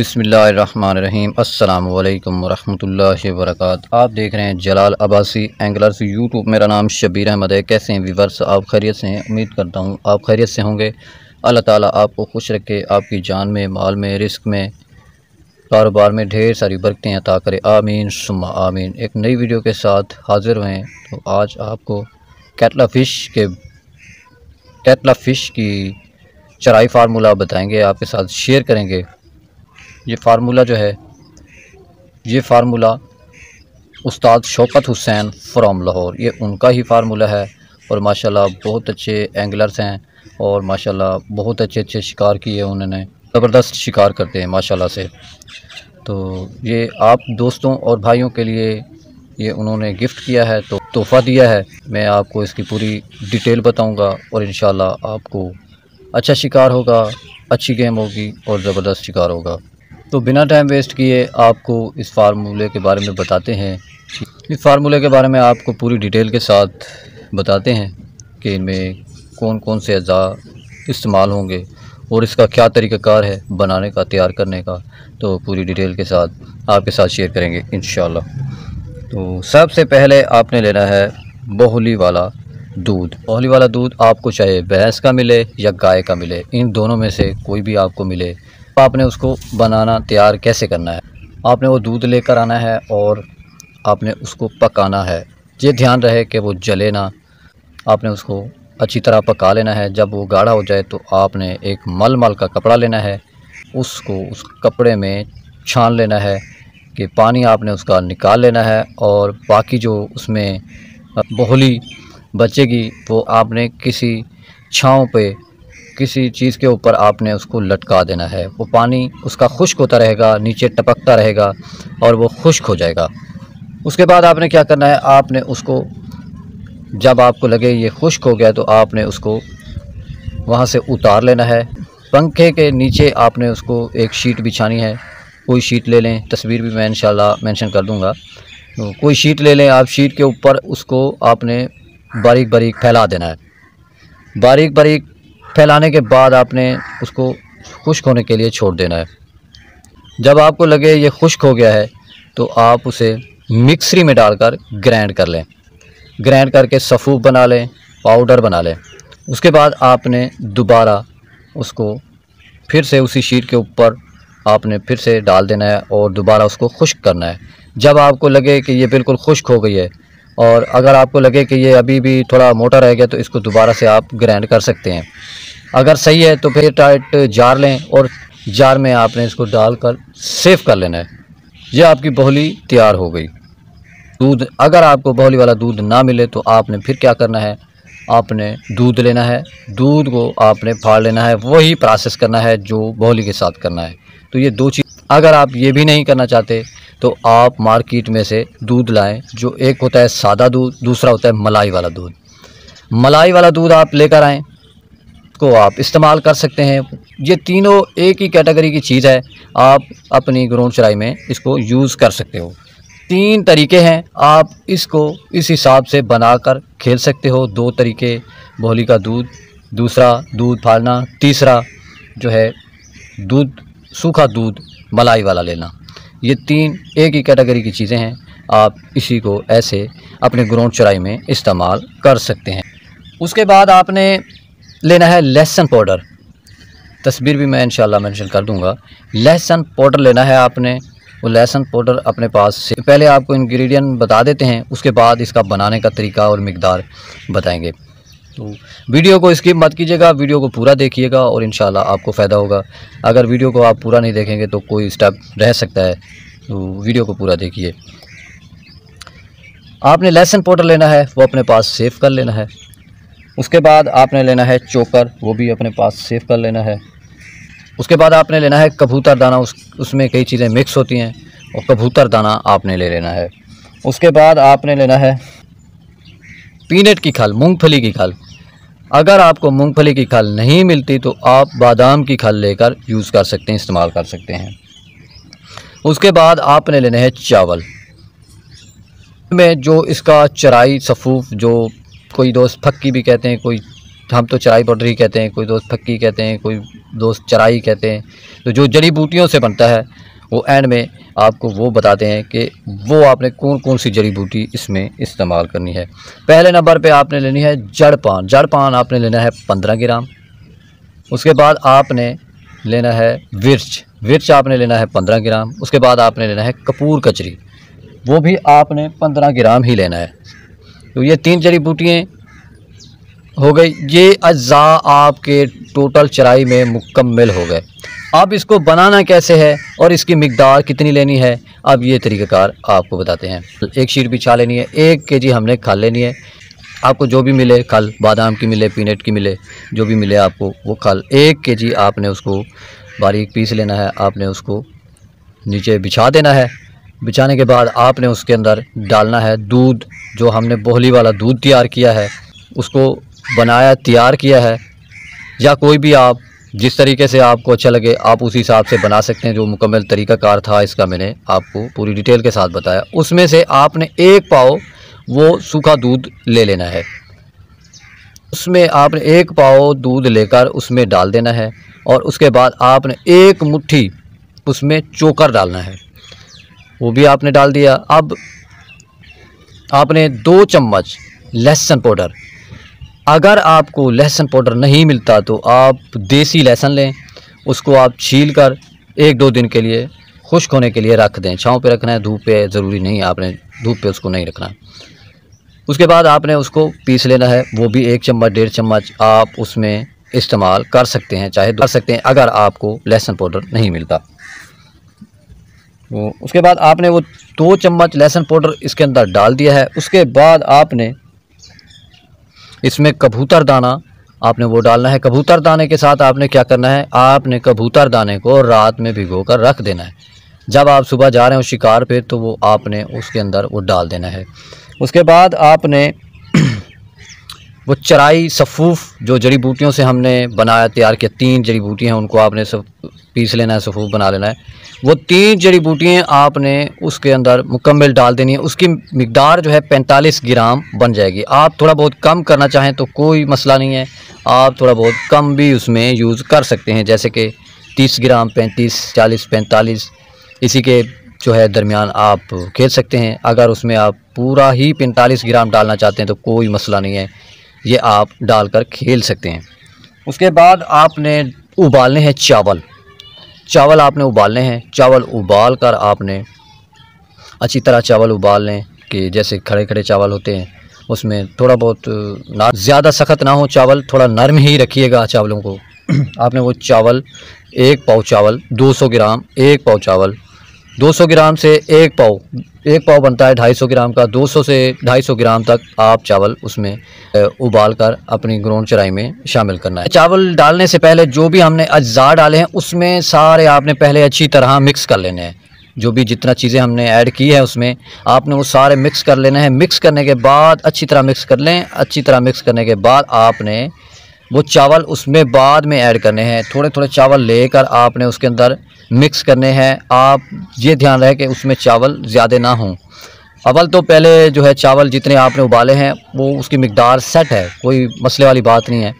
बसमीम् अल्लाम वरहमल आप देख रहे हैं जलाल अबासी एंगलर्स यूट्यूब मेरा नाम शबीर अहमद है कैसे हैं व्यूवर्स आप खैरियत से हैं उम्मीद करता हूँ आप खैरियत से होंगे अल्लाह ताला आपको खुश रखे आपकी जान में माल में रिस्क में कारोबार में ढेर सारी बरकतें अता करे आमीन सुमा आमीन एक नई वीडियो के साथ हाजिर हुए हैं तो आज आपको कैटला फ़िश के कैटला फ़िश की चराई फार्मूला बताएँगे आपके साथ शेयर करेंगे ये फार्मूला जो है ये फार्मूला उस्ताद शौकत हुसैन फ्राम लाहौर ये उनका ही फार्मूला है और माशाल्लाह बहुत अच्छे एंगलर्स हैं और माशाल्लाह बहुत अच्छे अच्छे शिकार किए उन्होंने ज़बरदस्त शिकार करते हैं माशाल्लाह से तो ये आप दोस्तों और भाइयों के लिए ये उन्होंने गिफ्ट किया है तो तोहफ़ा दिया है मैं आपको इसकी पूरी डिटेल बताऊँगा और इन आपको अच्छा शिकार होगा अच्छी गेम होगी और ज़बरदस्त शिकार होगा तो बिना टाइम वेस्ट किए आपको इस फार्मूले के बारे में बताते हैं इस फार्मूले के बारे में आपको पूरी डिटेल के साथ बताते हैं कि इनमें कौन कौन से अज़ा इस्तेमाल होंगे और इसका क्या तरीक़ाकार है बनाने का तैयार करने का तो पूरी डिटेल के साथ आपके साथ शेयर करेंगे इन तो सबसे पहले आपने लेना है बहुली वाला दूध बहुली वाला दूध आपको चाहे भैंस का मिले या गाय का मिले इन दोनों में से कोई भी आपको मिले आपने उसको बनाना तैयार कैसे करना है आपने वो दूध लेकर आना है और आपने उसको पकाना है ये ध्यान रहे कि वो जले ना आपने उसको अच्छी तरह पका लेना है जब वो गाढ़ा हो जाए तो आपने एक मल मल का कपड़ा लेना है उसको उस कपड़े में छान लेना है कि पानी आपने उसका निकाल लेना है और बाकी जो उसमें बहुली बचेगी वो आपने किसी छाँव पे किसी चीज़ के ऊपर आपने उसको लटका देना है वो पानी उसका खुश्क होता रहेगा नीचे टपकता रहेगा और वो खुश्क हो जाएगा उसके बाद आपने क्या करना है आपने उसको जब आपको लगे ये खुश्क हो गया तो आपने उसको वहाँ से उतार लेना है पंखे के नीचे आपने उसको एक शीट बिछानी है कोई शीट ले लें तस्वीर भी मैं इन मेंशन कर दूँगा तो कोई शीट ले लें आप शीट के ऊपर उसको आपने बारीक बारीक फैला देना है बारीक बारीक फैलाने के बाद आपने उसको खुश्क होने के लिए छोड़ देना है जब आपको लगे ये खुश्क हो गया है तो आप उसे मिक्सरी में डालकर ग्रैंड कर लें ग्राइंड करके सफ़ूफ बना लें पाउडर बना लें उसके बाद आपने दोबारा उसको फिर से उसी शीट के ऊपर आपने फिर से डाल देना है और दोबारा उसको खुश्क करना है जब आपको लगे कि ये बिल्कुल खुश्क हो गई है और अगर आपको लगे कि ये अभी भी थोड़ा मोटा रह गया तो इसको दोबारा से आप ग्रैंड कर सकते हैं अगर सही है तो फिर टाइट जार लें और जार में आपने इसको डाल कर सेव कर लेना है यह आपकी बहली तैयार हो गई दूध अगर आपको बहली वाला दूध ना मिले तो आपने फिर क्या करना है आपने दूध लेना है दूध को आपने फाड़ लेना है वही प्रोसेस करना है जो बहली के साथ करना है तो ये दो चीज़ अगर आप ये भी नहीं करना चाहते तो आप मार्केट में से दूध लाएं जो एक होता है सादा दूध दूसरा होता है मलाई वाला दूध मलाई वाला दूध आप लेकर आएँ को आप इस्तेमाल कर सकते हैं ये तीनों एक ही कैटेगरी की चीज़ है आप अपनी ग्रोन चराई में इसको यूज़ कर सकते हो तीन तरीके हैं आप इसको इस हिसाब से बनाकर खेल सकते हो दो तरीके बोली का दूध दूसरा दूध फाड़ना तीसरा जो है दूध सूखा दूध मलाई वाला लेना ये तीन एक ही कैटेगरी की चीज़ें हैं आप इसी को ऐसे अपने ग्राउंड चराई में इस्तेमाल कर सकते हैं उसके बाद आपने लेना है लहसन पाउडर तस्वीर भी मैं इंशाल्लाह मेंशन कर दूंगा लहसन पाउडर लेना है आपने वो लहसन पाउडर अपने पास से पहले आपको इंग्रेडिएंट बता देते हैं उसके बाद इसका बनाने का तरीका और मकदार बताएंगे तो वीडियो को स्किप मत कीजिएगा वीडियो को पूरा देखिएगा और इन आपको फ़ायदा होगा अगर वीडियो को आप पूरा नहीं देखेंगे तो कोई स्टेप रह सकता है तो वीडियो को पूरा देखिए आपने लेसन पोर्टल लेना है वो अपने पास सेव कर लेना है उसके बाद आपने लेना है चोकर वो भी अपने पास सेव कर लेना है उसके बाद आपने लेना है कबूतर दाना उस उसमें कई चीज़ें मिक्स होती हैं और कबूतर दाना आपने ले लेना है उसके बाद आपने लेना है पीनट की खाल मूंगफली की खाल अगर आपको मूंगफली की खाल नहीं मिलती तो आप बादाम की खाल लेकर यूज़ कर सकते हैं इस्तेमाल कर सकते हैं उसके बाद आपने लेने हैं चावल में जो इसका चराई सफूफ जो कोई दोस्त फक्की भी कहते हैं कोई हम तो चराई पटरी कहते हैं कोई दोस्त फक्की कहते हैं कोई दोस्त चराई कहते हैं तो जो जड़ी बूटियों से बनता है वो एंड में आपको वो बताते हैं कि वो आपने कौन कौन सी जड़ी बूटी इसमें इस्तेमाल करनी है पहले नंबर पे आपने लेनी है जड़ पान जड़ पान आपने लेना है पंद्रह ग्राम उसके बाद आपने लेना है विर्च विर्च आपने लेना है पंद्रह ग्राम उसके बाद आपने लेना है कपूर कचरी वो भी आपने पंद्रह ग्राम ही लेना है तो ये तीन जड़ी बूटियाँ हो गई ये अज्जा आपके टोटल चराई में मुकम्मल हो गए आप इसको बनाना कैसे है और इसकी मकदार कितनी लेनी है अब ये तरीक़ाकार आपको बताते हैं एक शीर भी छा लेनी है एक के जी हमने खा लेनी है आपको जो भी मिले खल बादाम की मिले पीनट की मिले जो भी मिले आपको वो खल एक के जी आपने उसको बारीक पीस लेना है आपने उसको नीचे बिछा देना है बिछाने के बाद आपने उसके अंदर डालना है दूध जो हमने बोहली वाला दूध तैयार किया है उसको बनाया तैयार किया है या कोई भी आप जिस तरीके से आपको अच्छा लगे आप उसी हिसाब से बना सकते हैं जो मुकम्मल तरीक़ाकार था इसका मैंने आपको पूरी डिटेल के साथ बताया उसमें से आपने एक पाव वो सूखा दूध ले लेना है उसमें आपने एक पाव दूध लेकर उसमें डाल देना है और उसके बाद आपने एक मुट्ठी उसमें चोकर डालना है वो भी आपने डाल दिया अब आपने दो चम्मच लहसुन पाउडर अगर आपको लहसुन पाउडर नहीं मिलता तो आप देसी लहसुन लें उसको आप छील कर एक दो दिन के लिए खुश्क होने के लिए रख दें छाँव पे रखना है धूप पे ज़रूरी नहीं आपने धूप पे उसको नहीं रखना उसके बाद आपने उसको पीस लेना है वो भी एक चम्मच डेढ़ चम्मच आप उसमें इस्तेमाल कर सकते हैं चाहे तो कर सकते हैं अगर आपको लहसुन पाउडर नहीं मिलता वो तो उसके बाद आपने वो दो चम्मच लहसुन पाउडर इसके अंदर डाल दिया है उसके बाद आपने इसमें कबूतर दाना आपने वो डालना है कबूतर दाने के साथ आपने क्या करना है आपने कबूतर दाने को रात में भिगो कर रख देना है जब आप सुबह जा रहे हो शिकार पे तो वो आपने उसके अंदर वो डाल देना है उसके बाद आपने वो चराई सफ़ूफ़ जो जड़ी बूटियों से हमने बनाया तैयार किया तीन जड़ी बूटियाँ हैं उनको आपने सब पीस लेना है सफ़ूफ़ बना लेना है वो तीन जड़ी बूटियाँ आपने उसके अंदर मुकम्मल डाल देनी है उसकी मकदार जो है पैंतालीस ग्राम बन जाएगी आप थोड़ा बहुत कम करना चाहें तो कोई मसला नहीं है आप थोड़ा बहुत कम भी उसमें यूज़ कर सकते हैं जैसे कि तीस ग्राम पैंतीस चालीस पैंतालीस इसी के जो है दरमियान आप खेल सकते हैं अगर उसमें आप पूरा ही पैंतालीस ग्राम डालना चाहते हैं तो कोई मसला नहीं है ये आप डालकर खेल सकते हैं उसके बाद आपने उबालने हैं चावल चावल आपने उबालने हैं चावल उबाल कर आपने अच्छी तरह चावल उबाल लें कि जैसे खड़े खड़े चावल होते हैं उसमें थोड़ा बहुत ना ज़्यादा सख्त ना हो चावल थोड़ा नरम ही रखिएगा चावलों को आपने वो चावल एक पाव चावल 200 ग्राम एक पाव चावल 200 ग्राम से एक पाव एक पाव बनता है 250 ग्राम का 200 से 250 ग्राम तक आप चावल उसमें उबाल कर अपनी ग्रोन चराई में शामिल करना है चावल डालने से पहले जो भी हमने अज्जा डाले हैं उसमें सारे आपने पहले अच्छी तरह मिक्स कर लेने हैं जो भी जितना चीज़ें हमने ऐड की है उसमें आपने वो सारे मिक्स कर लेने हैं मिक्स करने के बाद अच्छी तरह मिक्स कर लें अच्छी तरह मिक्स करने के बाद आपने वो चावल उसमें बाद में ऐड करने हैं थोड़े थोड़े चावल लेकर आपने उसके अंदर मिक्स करने हैं आप ये ध्यान रहे कि उसमें चावल ज़्यादा ना हों अवल तो पहले जो है चावल जितने आपने उबाले हैं वो उसकी मकदार सेट है कोई मसले वाली बात नहीं है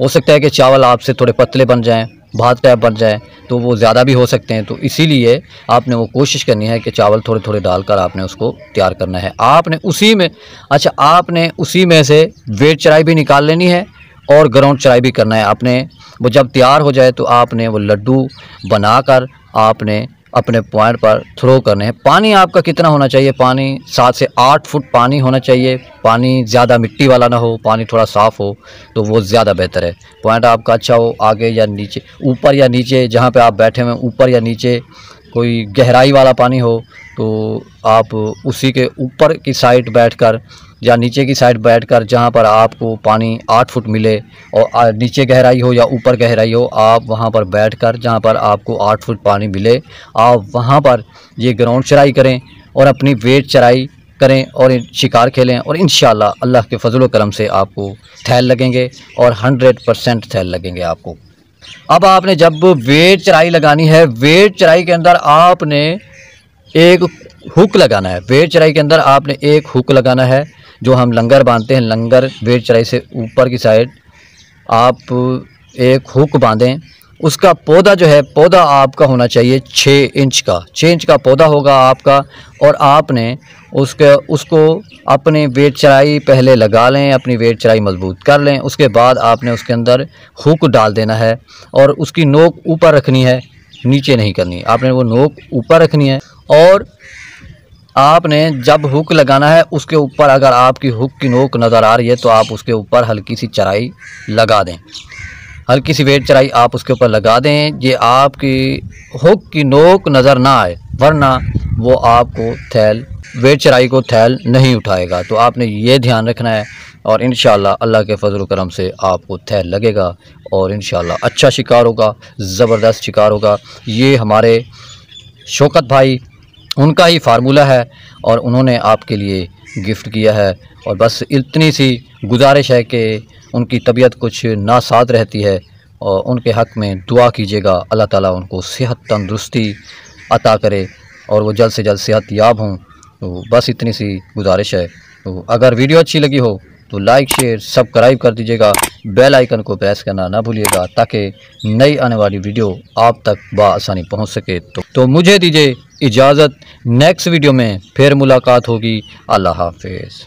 हो सकता है कि चावल आपसे थोड़े पतले बन जाएँ भात टाइप बन जाए तो वो ज़्यादा भी हो सकते हैं तो इसीलिए आपने वो कोशिश करनी है कि चावल थोड़े थोड़े डालकर आपने उसको तैयार करना है आपने उसी में अच्छा आपने उसी में से वेट चराई भी निकाल लेनी है और ग्राउंड चराई भी करना है आपने वो जब तैयार हो जाए तो आपने वो लड्डू बनाकर आपने अपने पॉइंट पर थ्रो करने हैं पानी आपका कितना होना चाहिए पानी सात से आठ फुट पानी होना चाहिए पानी ज़्यादा मिट्टी वाला ना हो पानी थोड़ा साफ़ हो तो वो ज़्यादा बेहतर है पॉइंट आपका अच्छा हो आगे या नीचे ऊपर या नीचे जहाँ पे आप बैठे हुए ऊपर या नीचे कोई गहराई वाला पानी हो तो आप उसी के ऊपर की साइड बैठकर या नीचे की साइड बैठकर जहाँ पर आपको पानी आठ फुट मिले और नीचे गहराई हो या ऊपर गहराई हो आप वहाँ पर बैठकर जहाँ पर आपको आठ फुट पानी मिले आप वहाँ पर ये ग्राउंड चराई करें और अपनी वेट चराई करें और शिकार खेलें और इन अल्लाह के फजल करम से आपको थैल लगेंगे और हंड्रेड परसेंट थैल लगेंगे आपको अब आपने जब वेट चराई लगानी है वेट चराई के अंदर आपने एक हुक लगाना है वेड़ चराई के अंदर आपने एक हुक लगाना है जो हम लंगर बांधते हैं लंगर वेड़ चराई से ऊपर की साइड आप एक हुक बांधें उसका पौधा जो है पौधा आपका होना चाहिए छः इंच का छः इंच का पौधा होगा आपका और आपने उसके उसको अपने वेट चराई पहले लगा लें अपनी वेट चराई मजबूत कर लें उसके बाद आपने उसके अंदर हुक डाल देना है और उसकी नोक ऊपर रखनी है नीचे नहीं करनी आपने वो नोक ऊपर रखनी है और आपने जब हुक लगाना है उसके ऊपर अगर आपकी हुक की नोक नज़र आ रही है तो आप उसके ऊपर हल्की सी चराई लगा दें हल्की सी वेट चराई आप उसके ऊपर लगा दें ये आपकी हुक की नोक नज़र ना आए वरना वो आपको थैल वेट चराई को थैल नहीं उठाएगा तो आपने ये ध्यान रखना है और इन अल्लाह के फजल करम से आपको थैल लगेगा और इन अच्छा शिकार होगा ज़बरदस्त शिकार होगा ये हमारे शौकत भाई उनका ही फार्मूला है और उन्होंने आपके लिए गिफ्ट किया है और बस इतनी सी गुजारिश है कि उनकी तबीयत कुछ नासाद रहती है और उनके हक़ में दुआ कीजिएगा अल्लाह ताला उनको सेहत तंदरुस्ती अता करे और वो जल्द से जल्द सेहत याब हों तो बस इतनी सी गुजारिश है तो अगर वीडियो अच्छी लगी हो तो लाइक शेयर सब्सक्राइब कर दीजिएगा बेल आइकन को प्रेस करना ना भूलिएगा ताकि नई आने वाली वीडियो आप तक बसानी पहुंच सके तो, तो मुझे दीजिए इजाज़त नेक्स्ट वीडियो में फिर मुलाकात होगी अल्लाह हाफिज़